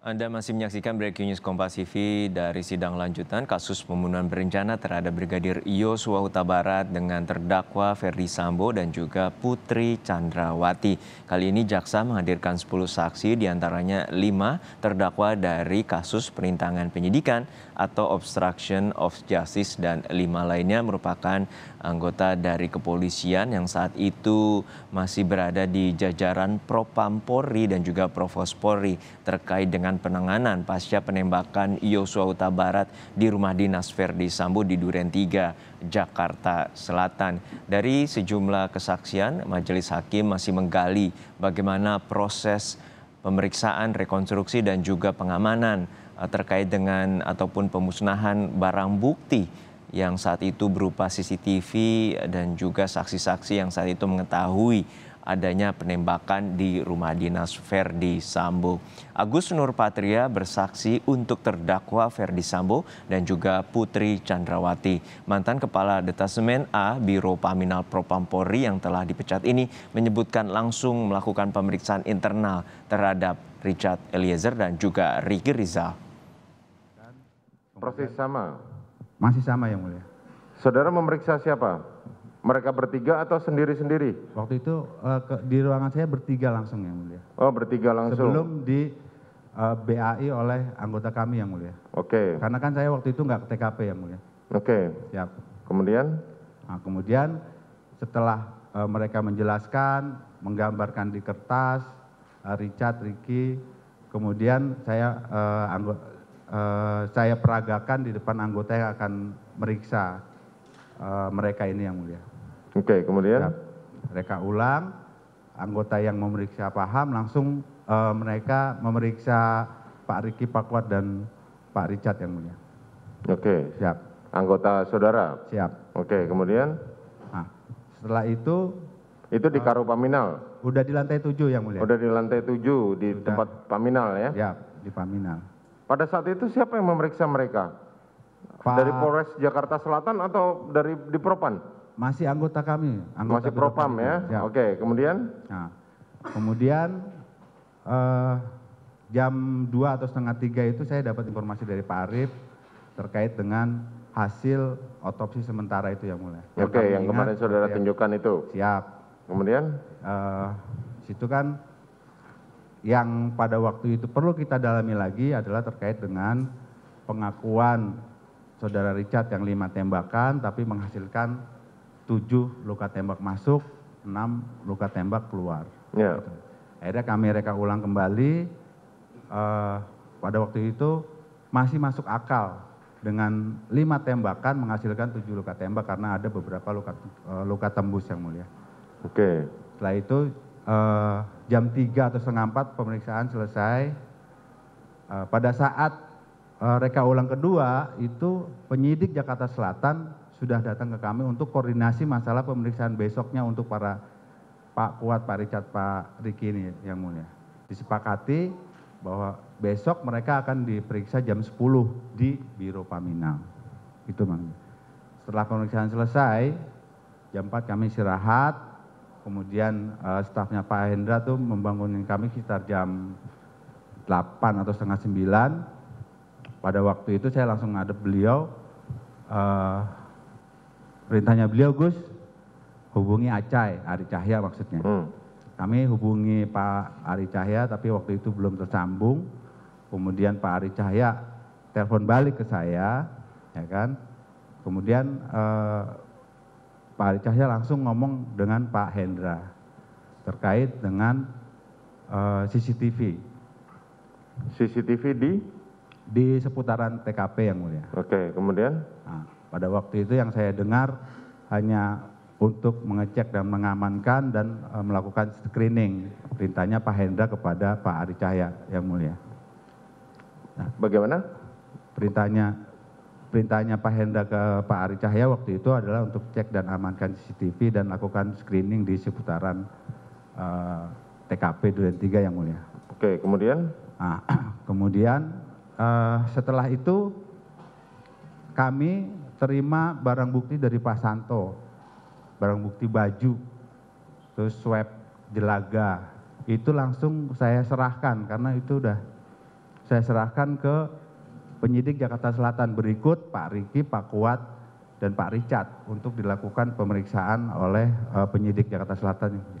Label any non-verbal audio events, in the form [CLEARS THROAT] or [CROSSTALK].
Anda masih menyaksikan Breaking News Kompas TV dari sidang lanjutan kasus pembunuhan berencana terhadap Brigadir Yosua Huta Barat dengan terdakwa Ferdi Sambo dan juga Putri Chandrawati. Kali ini jaksa menghadirkan 10 saksi diantaranya 5 terdakwa dari kasus perintangan penyidikan atau obstruction of justice dan 5 lainnya merupakan anggota dari kepolisian yang saat itu masih berada di jajaran Propampori dan juga Provospori terkait dengan dengan penanganan pasca penembakan Yosua Huta Barat di rumah dinas Verdi Sambo di Duren 3, Jakarta Selatan. Dari sejumlah kesaksian, Majelis Hakim masih menggali bagaimana proses pemeriksaan, rekonstruksi dan juga pengamanan eh, terkait dengan ataupun pemusnahan barang bukti yang saat itu berupa CCTV dan juga saksi-saksi yang saat itu mengetahui adanya penembakan di rumah dinas Verdi Sambo. Agus Nurpatria bersaksi untuk terdakwa Verdi Sambo dan juga Putri Chandrawati. Mantan Kepala Detasemen A Biro Paminal Propam Polri yang telah dipecat ini menyebutkan langsung melakukan pemeriksaan internal terhadap Richard Eliezer dan juga Ricky Rizal. Proses sama. Masih sama yang mulia. Saudara memeriksa siapa? mereka bertiga atau sendiri sendiri waktu itu uh, ke, di ruangan saya bertiga langsung yang mulia oh bertiga langsung sebelum di uh, eh, BAI oleh anggota kami yang mulia oke okay. karena kan saya waktu itu nggak ke TKP yang mulia oke okay. siap kemudian nah, kemudian setelah uh, mereka menjelaskan menggambarkan di kertas uh, Richard Ricky kemudian saya uh, anggota uh, saya peragakan di depan anggota yang akan meriksa uh, mereka ini yang mulia oke kemudian ya. mereka ulang anggota yang memeriksa paham langsung eh, mereka memeriksa pak riki Pakuat dan pak richard yang mulia oke siap anggota saudara siap oke kemudian nah, setelah itu itu di eh, karo paminal udah di lantai tujuh yang mulia udah di lantai tujuh di udah. tempat paminal ya siap di paminal pada saat itu siapa yang memeriksa mereka Pak... dari Polres Jakarta Selatan atau dari di Propan masih anggota kami anggota masih propam ya, ya. oke okay, kemudian nah, kemudian uh, jam 2 atau setengah tiga itu saya dapat informasi dari Pak Arif terkait dengan hasil otopsi sementara itu ya, yang mulai. Oke, okay, yang, kemarin ingat, saudara ya. tunjukkan itu. Siap. Kemudian? Uh, situ kan yang pada waktu itu perlu kita dalami lagi adalah terkait dengan pengakuan saudara Richard yang lima tembakan tapi menghasilkan tujuh luka tembak masuk, enam luka tembak keluar. Yeah. Akhirnya kami reka ulang kembali. Uh, pada waktu itu masih masuk akal dengan lima tembakan menghasilkan tujuh luka tembak karena ada beberapa luka uh, luka tembus yang mulia. Oke. Okay. Setelah itu uh, jam tiga atau setengah empat pemeriksaan selesai. Uh, pada saat uh, reka ulang kedua itu penyidik Jakarta Selatan sudah datang ke kami untuk koordinasi masalah pemeriksaan besoknya untuk para Pak Kuat, Pak Richard, Pak Riki ini yang mulia. Disepakati bahwa besok mereka akan diperiksa jam 10 di Biro Paminal. Itu Bang. Setelah pemeriksaan selesai, jam 4 kami istirahat, kemudian uh, stafnya Pak Hendra tuh membangunin kami sekitar jam 8 atau setengah 9. Pada waktu itu saya langsung ngadep beliau, uh, perintahnya beliau Gus hubungi Acai, Ari Cahya maksudnya. Hmm. Kami hubungi Pak Ari Cahya tapi waktu itu belum tersambung. Kemudian Pak Ari Cahya telepon balik ke saya, ya kan. Kemudian eh, Pak Ari Cahya langsung ngomong dengan Pak Hendra terkait dengan eh, CCTV. CCTV di di seputaran TKP yang mulia. Oke, kemudian? Nah, pada waktu itu yang saya dengar hanya untuk mengecek dan mengamankan dan e, melakukan screening perintahnya Pak Hendra kepada Pak Ari Cahya yang mulia. Nah, Bagaimana? Perintahnya perintahnya Pak Hendra ke Pak Ari Cahya waktu itu adalah untuk cek dan amankan CCTV dan lakukan screening di seputaran uh, e, TKP Duren 3 yang mulia. Oke, kemudian? Nah, [CLEARS THROAT] kemudian uh, setelah itu kami terima barang bukti dari Pak Santo, barang bukti baju, terus swab jelaga, itu langsung saya serahkan karena itu udah saya serahkan ke penyidik Jakarta Selatan berikut Pak Riki, Pak Kuat, dan Pak Richard untuk dilakukan pemeriksaan oleh eh, penyidik Jakarta Selatan.